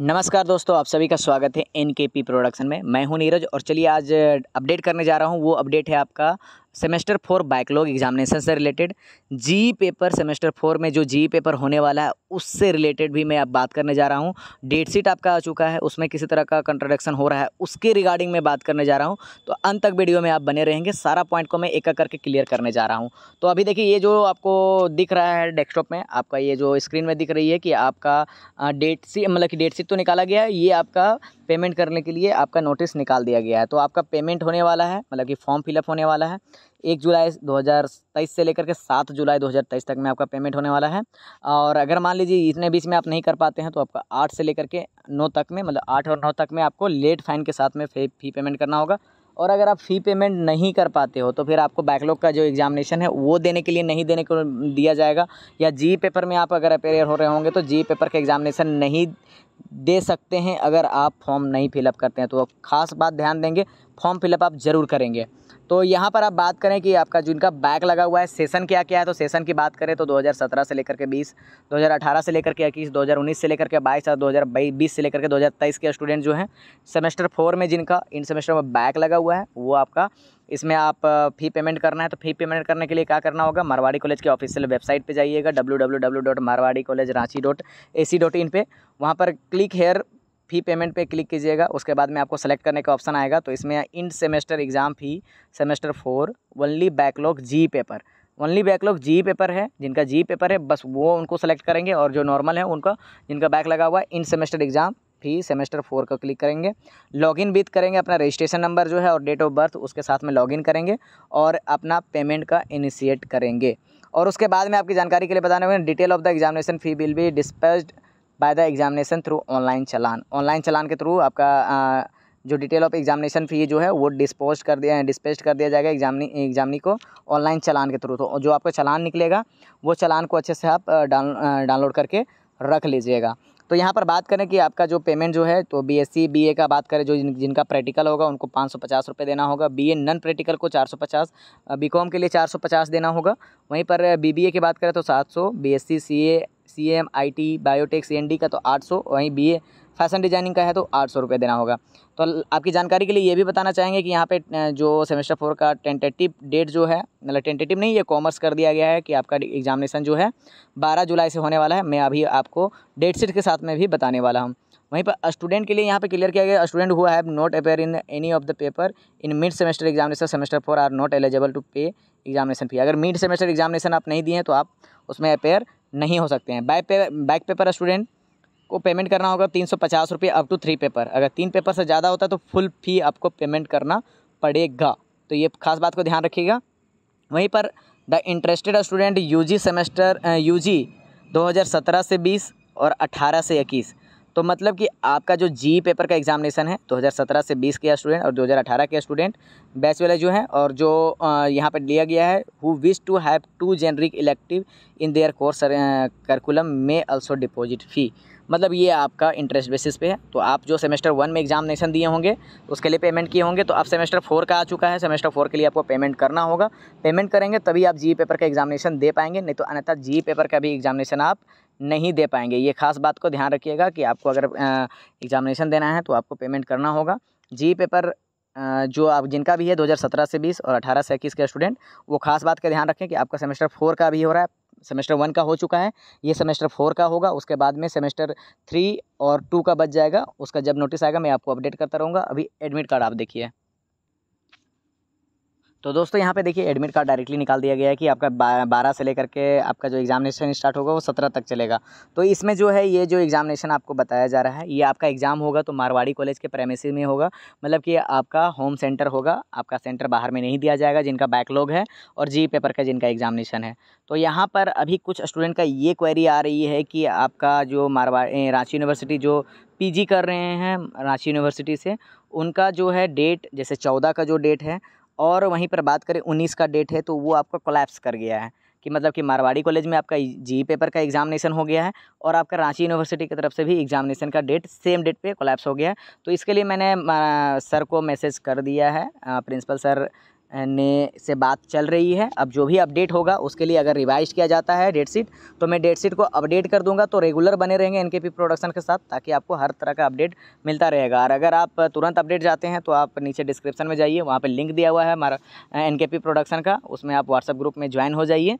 नमस्कार दोस्तों आप सभी का स्वागत है एन के पी प्रोडक्शन में मैं हूं नीरज और चलिए आज अपडेट करने जा रहा हूं वो अपडेट है आपका सेमेस्टर फोर बैकलॉग एग्जामिनेशन से related G paper semester four में जो जी पेपर होने वाला है उससे रिलेटेड भी मैं अब बात करने जा रहा हूँ डेट शीट आपका आ चुका है उसमें किसी तरह का कंट्रोडक्शन हो रहा है उसके रिगार्डिंग मैं बात करने जा रहा हूँ तो अंत तक वीडियो में आप बने रहेंगे सारा पॉइंट को मैं एक एक करके क्लियर करने जा रहा हूँ तो अभी देखिए ये जो आपको दिख रहा है डेस्कटॉप में आपका ये जो स्क्रीन में दिख रही है कि आपका डेट सीट मतलब कि डेट शीट तो निकाला गया है ये आपका पेमेंट करने के लिए आपका नोटिस निकाल दिया गया है तो आपका पेमेंट होने वाला है मतलब कि फॉर्म फिलअप होने वाला है एक जुलाई 2023 से लेकर के सात जुलाई 2023 तक में आपका पेमेंट होने वाला है और अगर मान लीजिए इतने बीच में आप नहीं कर पाते हैं तो आपका आठ से लेकर के नौ तक में मतलब आठ और नौ तक में आपको लेट फाइन के साथ में फी पेमेंट करना होगा और अगर आप फ़ी पेमेंट नहीं कर पाते हो तो फिर आपको बैकलॉग का जो एग्जामिनेशन है वो देने के लिए नहीं देने को दिया जाएगा या जी पेपर में आप अगर अपेयर हो रहे होंगे तो जी पेपर का एग्जामिनेशन नहीं दे सकते हैं अगर आप फॉर्म नहीं फिलअप करते हैं तो ख़ास बात ध्यान देंगे फॉर्म फिलअप आप ज़रूर करेंगे तो यहाँ पर आप बात करें कि आपका जिनका बैक लगा हुआ है सेशन क्या क्या है तो सेशन की बात करें तो 2017 से लेकर के 20 2018 से लेकर के इक्कीस 2019 से लेकर के 22 और दो से लेकर के 2023 के स्टूडेंट जो हैं सेमेस्टर फोर में जिनका इन सेमेस्टर में बैक लगा हुआ है वो आपका इसमें आप फ़ी पेमेंट करना है तो फ़ी पेमेंट करने के लिए क्या करना होगा मारवाड़ी कॉलेज के ऑफिशियल वेबसाइट पे जाइएगा W W W dot Marwari college Ranchi dot A C dot in पर वहाँ पर क्लिक हेयर फ़ी पेमेंट पे क्लिक कीजिएगा उसके बाद में आपको सेलेक्ट करने का ऑप्शन आएगा तो इसमें in semester exam fee semester four only backlog G paper only backlog G paper है जिनका जी पेपर है बस वो उनको सेलेक्ट करेंगे और जो नॉर्मल है उनका जिनका बैक लगा हुआ है in semester exam fee semester four का क्लिक करेंगे लॉगिन विथ करेंगे अपना रजिस्ट्रेशन नंबर जो है और डेट ऑफ बर्थ उसके साथ में लॉगिन करेंगे और अपना पेमेंट का इनिशिएट करेंगे और उसके बाद में आपकी जानकारी के लिए बताने हुए detail of the examination fee will be dispatch by the examination through online challan online challan के थ्रू आपका आ, जो डिटेल ऑफ एग्जामिनेशन फी जो है वो डिस्पोज कर दिया डिस्पेज कर दिया जाएगा एग्जामी एग्जामी को ऑनलाइन चलान के थ्रू तो जो आपका चलान निकलेगा वो चलान को अच्छे से आप डाउन डाउनलोड करके रख लीजिएगा तो यहाँ पर बात करें कि आपका जो पेमेंट जो है तो B S C B A का बात करें जो जिन, जिनका प्रैक्टिकल होगा उनको पाँच सौ पचास रुपये देना होगा बी ए नन प्रैक्टिकल को चार सौ पचास बी कॉम के लिए चार सौ पचास देना होगा वहीं पर बी बी ए की बात करें तो सात सौ B S C C A C M I T biotech C N D का तो आठ सौ वहीं बी ए फैशन डिजाइनिंग का है तो आठ सौ रुपये देना होगा तो आपकी जानकारी के लिए ये भी बताना चाहेंगे कि यहाँ पे जो सेमेस्टर फोर का टेंटेटिव डेट जो है मतलब टेंटेटिव नहीं ये कॉमर्स कर दिया गया है कि आपका एग्जामिनेशन जो है बारह जुलाई से होने वाला है मैं अभी आपको डेट शीट के साथ में भी बताने वाला हूँ वहीं पर स्टूडेंट के लिए यहाँ पे क्लियर किया गया स्टूडेंट हुआ है not appear in any of the paper in mid semester examination semester four are not eligible to pay examination fee अगर मिड सेमेस्टर एग्जामिनेशन आप नहीं दिए तो आप उसमें अपेयर नहीं हो सकते हैं बैक पेपर स्टूडेंट को पेमेंट करना होगा तीन सौ पचास रुपये अप टू थ्री पेपर अगर तीन पेपर से ज़्यादा होता है तो फुल फी आपको पेमेंट करना पड़ेगा तो ये खास बात को ध्यान रखिएगा वहीं पर the interested student UG semester UG 2017 से 20 और 18 से इक्कीस तो मतलब कि आपका जो जी पेपर का एग्जामिनेशन है 2017 से 20 के स्टूडेंट और 2018 के स्टूडेंट बैच वाले जो हैं और जो यहाँ पर लिया गया है who wish to have to generic elective in their course curriculum may also deposit fee मतलब ये आपका इंटरेस्ट बेसिस पे है तो आप जो सेमेस्टर वन में एग्जामिनेशन दिए होंगे उसके लिए पेमेंट किए होंगे तो अब सेमेस्टर फोर का आ चुका है सेमेस्टर फोर के लिए आपको पेमेंट करना होगा पेमेंट करेंगे तभी आप जी पेपर का एग्जामिनेशन दे पाएंगे नहीं तो अन्यथा जी पेपर का भी एग्जामिनेशन आप नहीं दे पाएंगे ये खास बात को ध्यान रखिएगा कि आपको अगर एग्जामिनेशन देना है तो आपको पेमेंट करना होगा जी पेपर जो आप जिनका भी है 2017 से 20 और 18 से इक्कीस के स्टूडेंट वो खास बात का ध्यान रखें कि आपका सेमेस्टर फोर का भी हो रहा है सेमेस्टर वन का हो चुका है ये सेमेस्टर फोर का होगा उसके बाद में सेमेस्टर थ्री और टू का बच जाएगा उसका जब नोटिस आएगा मैं आपको अपडेट करता रहूँगा अभी एडमिट कार्ड आप देखिए तो दोस्तों यहाँ पे देखिए एडमिट कार्ड डायरेक्टली निकाल दिया गया है कि आपका बारह से लेकर के आपका जो एग्जामिनेशन स्टार्ट होगा वो सत्रह तक चलेगा तो इसमें जो है ये जो एग्जामिनेशन आपको बताया जा रहा है ये आपका एग्ज़ाम होगा तो मारवाड़ी कॉलेज के प्रेमिस में होगा मतलब कि आपका होम सेंटर होगा आपका सेंटर बाहर में नहीं दिया जाएगा जिनका बैकलॉग है और जी पेपर का जिनका एग्जामिनेशन है तो यहाँ पर अभी कुछ स्टूडेंट का ये क्वेरी आ रही है कि आपका जो मारवाड़ी रांची यूनिवर्सिटी जो पीजी कर रहे हैं रांची यूनिवर्सिटी से उनका जो है डेट जैसे चौदह का जो डेट है और वहीं पर बात करें उन्नीस का डेट है तो वो आपका कोलैप्स कर गया है कि मतलब कि मारवाड़ी कॉलेज में आपका जी पेपर का एग्जामिनेशन हो गया है और आपका रांची यूनिवर्सिटी की तरफ से भी एग्जामिनेशन का डेट सेम डेट पे कोलैप्स हो गया है तो इसके लिए मैंने सर को मैसेज कर दिया है प्रिंसिपल सर ने से बात चल रही है अब जो भी अपडेट होगा उसके लिए अगर रिवाइज किया जाता है डेट शीट तो मैं डेट शीट को अपडेट कर दूंगा तो रेगुलर बने रहेंगे एन प्रोडक्शन के साथ ताकि आपको हर तरह का अपडेट मिलता रहेगा और अगर आप तुरंत अपडेट जाते हैं तो आप नीचे डिस्क्रिप्शन में जाइए वहाँ पर लिंक दिया हुआ है हमारा एन प्रोडक्शन का उसमें आप व्हाट्सअप ग्रुप में ज्वाइन हो जाइए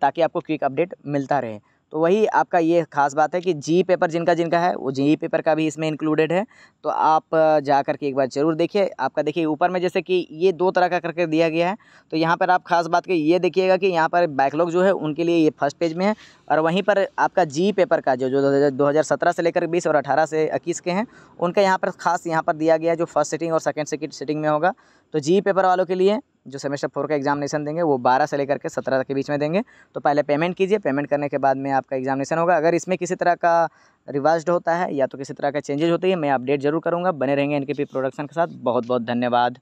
ताकि आपको क्विक अपडेट मिलता रहे तो वही आपका ये ख़ास बात है कि जी पेपर जिनका जिनका है वो जी पेपर का भी इसमें इंक्लूडेड है तो आप जा कर के एक बार ज़रूर देखिए आपका देखिए ऊपर में जैसे कि ये दो तरह का करके दिया गया है तो यहाँ पर आप खास बात के ये देखिएगा कि यहाँ पर बैकलॉग जो है उनके लिए ये फर्स्ट पेज में है और वहीं पर आपका जी पेपर का जो जो दो से लेकर बीस और अठारह से इक्कीस के हैं उनका यहाँ पर खास यहाँ पर दिया गया जो फर्स्ट सेटिंग और सेकेंड सेटिंग में होगा तो जी पेपर वालों के लिए जो सेमेस्टर फोर का एग्जामिनेशन देंगे वो बारह से लेकर के सत्रह के बीच में देंगे तो पहले पेमेंट कीजिए पेमेंट करने के बाद में आपका एग्जामिनेशन होगा अगर इसमें किसी तरह का रिवाज होता है या तो किसी तरह का चेंजेज होती है मैं अपडेट जरूर करूँगा बने रहेंगे एन पी प्रोडक्शन के साथ बहुत बहुत धन्यवाद